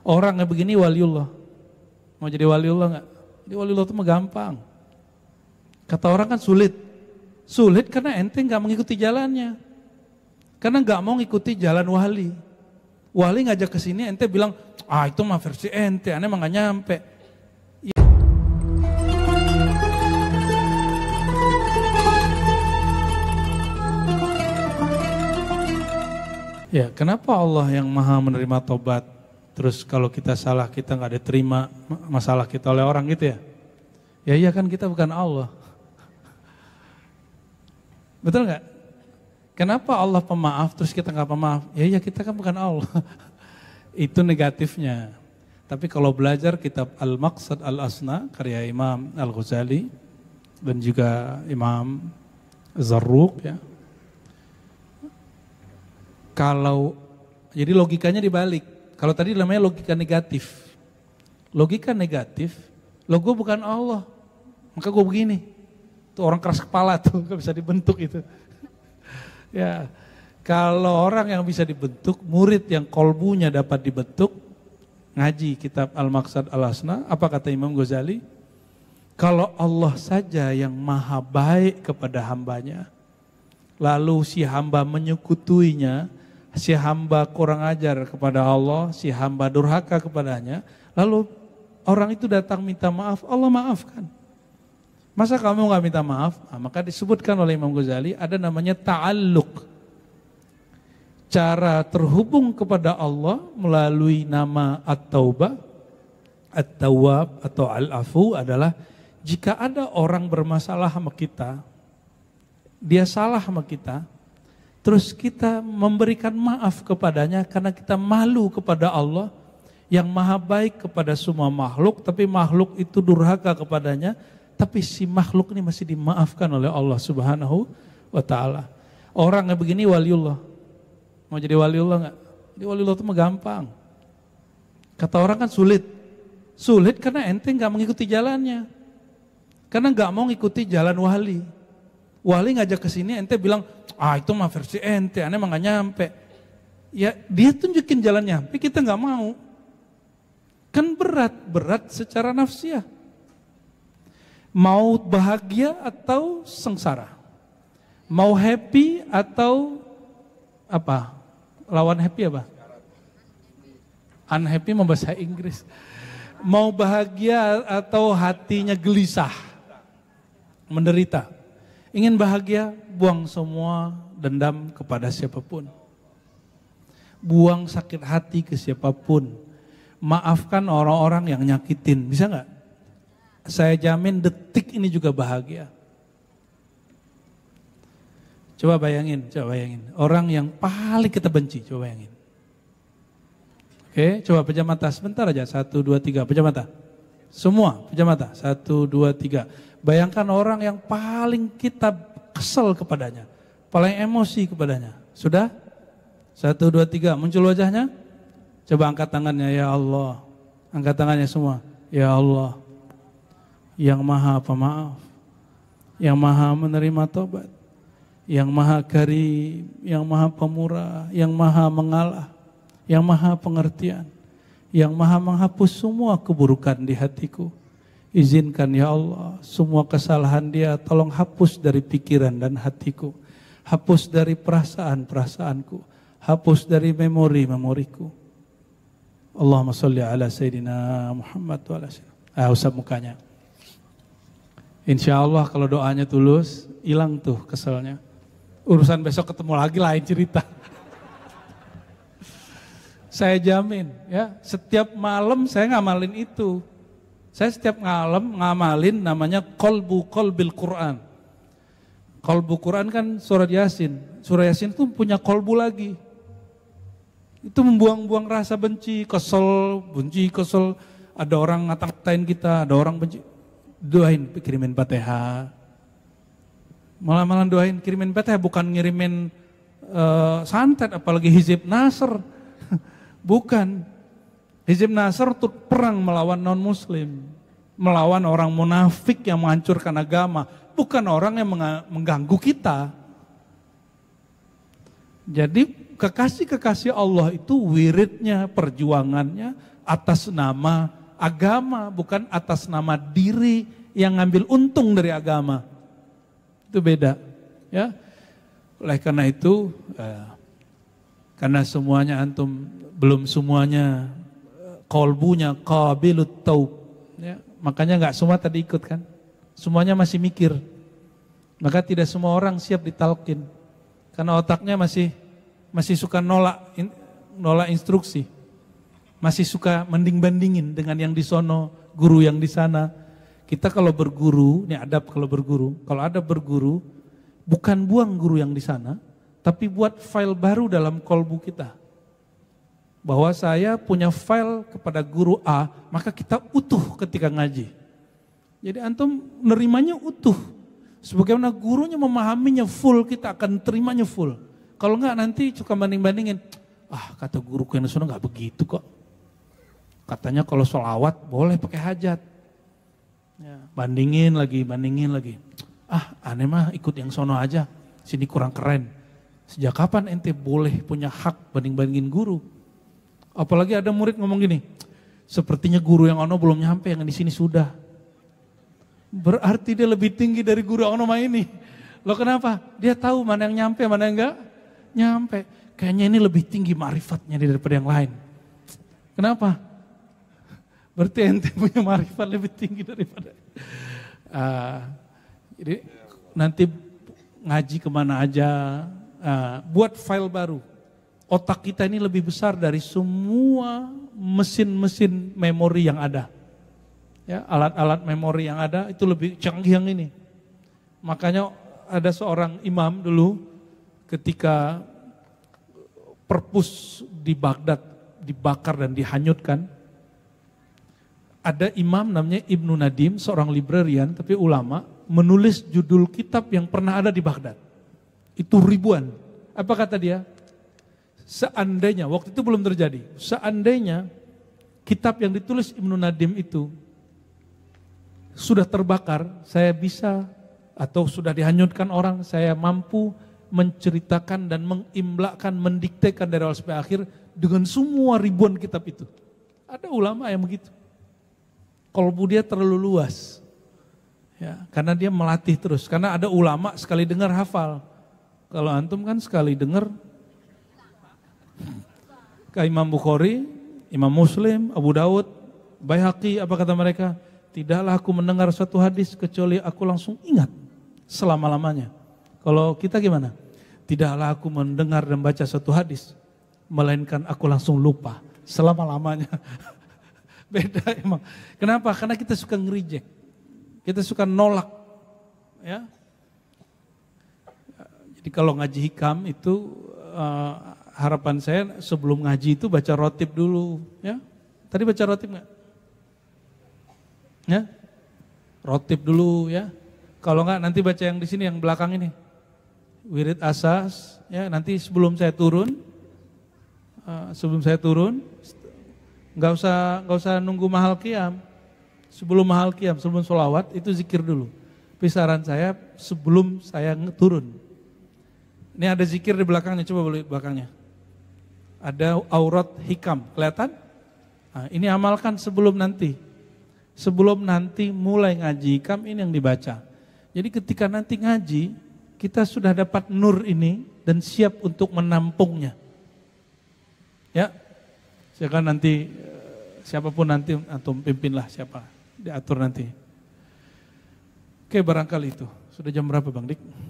Orang yang begini waliullah. Mau jadi waliullah nggak? Jadi waliullah itu mah gampang. Kata orang kan sulit. Sulit karena ente nggak mengikuti jalannya. Karena nggak mau ngikuti jalan wali. Wali ngajak ke sini ente bilang, ah itu mah versi ente, aneh mah enggak nyampe. Ya, kenapa Allah yang maha menerima tobat Terus kalau kita salah kita nggak diterima masalah kita oleh orang gitu ya. Ya iya kan kita bukan Allah. Betul nggak? Kenapa Allah pemaaf terus kita nggak pemaaf? Ya iya kita kan bukan Allah. Itu negatifnya. Tapi kalau belajar kitab Al-Maqsad Al-Asna karya Imam Al-Ghazali dan juga Imam Zarruq ya. Kalau jadi logikanya dibalik. Kalau tadi namanya logika negatif. Logika negatif, lo gue bukan Allah. Maka gue begini. Tuh orang keras kepala tuh, gak bisa dibentuk itu. ya, kalau orang yang bisa dibentuk, murid yang kolbunya dapat dibentuk, ngaji kitab Al-Maqsad Al-Asna, apa kata Imam Ghazali? Kalau Allah saja yang maha baik kepada hambanya, lalu si hamba menyekutuinya, si hamba kurang ajar kepada Allah, si hamba durhaka kepadanya, lalu orang itu datang minta maaf, Allah maafkan. Masa kamu nggak minta maaf? Nah, maka disebutkan oleh Imam Ghazali ada namanya ta'alluq. Cara terhubung kepada Allah melalui nama At-Taubah, at tawab atau Al-Afu adalah jika ada orang bermasalah sama kita, dia salah sama kita, Terus kita memberikan maaf kepadanya karena kita malu kepada Allah yang maha baik kepada semua makhluk, tapi makhluk itu durhaka kepadanya, tapi si makhluk ini masih dimaafkan oleh Allah Subhanahu wa taala. Orang yang begini waliullah. Mau jadi waliullah enggak? Jadi waliullah itu mah gampang. Kata orang kan sulit. Sulit karena ente gak mengikuti jalannya. Karena gak mau mengikuti jalan wali. Wali ngajak ke sini ente bilang, ah itu mah versi ente, aneh emang gak nyampe. Ya dia tunjukin jalan nyampe, kita nggak mau. Kan berat, berat secara nafsiah. Mau bahagia atau sengsara? Mau happy atau apa? Lawan happy apa? Unhappy mau bahasa Inggris. Mau bahagia atau hatinya gelisah? Menderita Ingin bahagia, buang semua dendam kepada siapapun. Buang sakit hati ke siapapun. Maafkan orang-orang yang nyakitin, bisa nggak? Saya jamin detik ini juga bahagia. Coba bayangin, coba bayangin. Orang yang paling kita benci, coba bayangin. Oke, coba pejam mata sebentar aja. Satu, dua, tiga, pejam mata. Semua pejam mata. Satu, dua, tiga. Bayangkan orang yang paling kita kesel kepadanya. Paling emosi kepadanya. Sudah? Satu, dua, tiga. Muncul wajahnya? Coba angkat tangannya. Ya Allah. Angkat tangannya semua. Ya Allah. Yang maha pemaaf. Yang maha menerima tobat. Yang maha karim. Yang maha pemurah. Yang maha mengalah. Yang maha pengertian yang maha menghapus semua keburukan di hatiku. Izinkan ya Allah, semua kesalahan dia tolong hapus dari pikiran dan hatiku. Hapus dari perasaan-perasaanku. Hapus dari memori-memoriku. Allahumma salli ala Sayyidina Muhammad wa ala Sayyidina. Ah, usap mukanya. Insya Allah kalau doanya tulus, hilang tuh keselnya. Urusan besok ketemu lagi lain cerita. Saya jamin ya, setiap malam saya ngamalin itu. Saya setiap malam ngamalin namanya kolbu kolbil Quran. Kolbu Quran kan surat Yasin. Surat Yasin itu punya kolbu lagi. Itu membuang-buang rasa benci, kesel, benci, kesel. Ada orang ngata-ngatain kita, ada orang benci. Doain kirimin fatihah. Malam-malam doain kirimin fatihah bukan ngirimin uh, santet apalagi hizib nasr. Bukan. Hizib Nasr itu perang melawan non-muslim. Melawan orang munafik yang menghancurkan agama. Bukan orang yang mengganggu kita. Jadi kekasih-kekasih Allah itu wiridnya, perjuangannya atas nama agama. Bukan atas nama diri yang ngambil untung dari agama. Itu beda. Ya. Oleh karena itu, eh, karena semuanya antum belum semuanya kolbunya kabilut taub. Ya, makanya nggak semua tadi ikut kan. Semuanya masih mikir. Maka tidak semua orang siap ditalkin. Karena otaknya masih masih suka nolak nolak instruksi. Masih suka mending-bandingin dengan yang di sono, guru yang di sana. Kita kalau berguru, ini adab kalau berguru, kalau ada berguru, bukan buang guru yang di sana, tapi buat file baru dalam kolbu kita. Bahwa saya punya file kepada guru A, maka kita utuh ketika ngaji. Jadi antum nerimanya utuh. Sebagaimana gurunya memahaminya full, kita akan terimanya full. Kalau enggak nanti suka banding-bandingin. Ah kata guru yang sana enggak begitu kok. Katanya kalau sholawat boleh pakai hajat. Ya. Bandingin lagi, bandingin lagi. Ah aneh mah ikut yang sono aja, sini kurang keren. Sejak kapan ente boleh punya hak banding-bandingin guru? Apalagi ada murid ngomong gini, sepertinya guru yang ono belum nyampe, yang di sini sudah. Berarti dia lebih tinggi dari guru ono mah ini. Lo kenapa? Dia tahu mana yang nyampe, mana yang enggak nyampe. Kayaknya ini lebih tinggi marifatnya daripada yang lain. Kenapa? Berarti ente punya marifat lebih tinggi daripada. Uh, jadi nanti ngaji kemana aja, Eh, buat file baru. Otak kita ini lebih besar dari semua mesin-mesin memori yang ada. Ya, alat-alat memori yang ada itu lebih canggih yang ini. Makanya ada seorang imam dulu ketika perpus di Baghdad dibakar dan dihanyutkan. Ada imam namanya Ibnu Nadim, seorang librarian tapi ulama, menulis judul kitab yang pernah ada di Baghdad itu ribuan. Apa kata dia? Seandainya, waktu itu belum terjadi, seandainya kitab yang ditulis Ibnu Nadim itu sudah terbakar, saya bisa atau sudah dihanyutkan orang, saya mampu menceritakan dan mengimlakkan, mendiktekan dari awal sampai akhir dengan semua ribuan kitab itu. Ada ulama yang begitu. Kalau dia terlalu luas. Ya, karena dia melatih terus. Karena ada ulama sekali dengar hafal. Kalau antum kan sekali dengar ke Imam Bukhari, Imam Muslim, Abu Dawud, Baihaqi, apa kata mereka? Tidaklah aku mendengar satu hadis kecuali aku langsung ingat selama-lamanya. Kalau kita gimana? Tidaklah aku mendengar dan baca satu hadis, melainkan aku langsung lupa selama-lamanya. Beda emang. Kenapa? Karena kita suka ngerijek. Kita suka nolak. Ya, jadi kalau ngaji hikam itu uh, harapan saya sebelum ngaji itu baca rotib dulu, ya. Tadi baca rotib nggak? Ya, rotib dulu ya. Kalau nggak nanti baca yang di sini yang belakang ini, wirid asas ya. Nanti sebelum saya turun, uh, sebelum saya turun, nggak usah nggak usah nunggu mahal kiam. Sebelum mahal kiam, sebelum sholawat itu zikir dulu. Pisaran saya sebelum saya turun. Ini ada zikir di belakangnya, coba beli belakangnya. Ada aurat hikam, kelihatan? Nah, ini amalkan sebelum nanti. Sebelum nanti mulai ngaji hikam ini yang dibaca. Jadi ketika nanti ngaji, kita sudah dapat nur ini dan siap untuk menampungnya. Ya, silakan nanti eh, siapapun nanti atau pimpinlah siapa diatur nanti. Oke barangkali itu. Sudah jam berapa Bang Dik?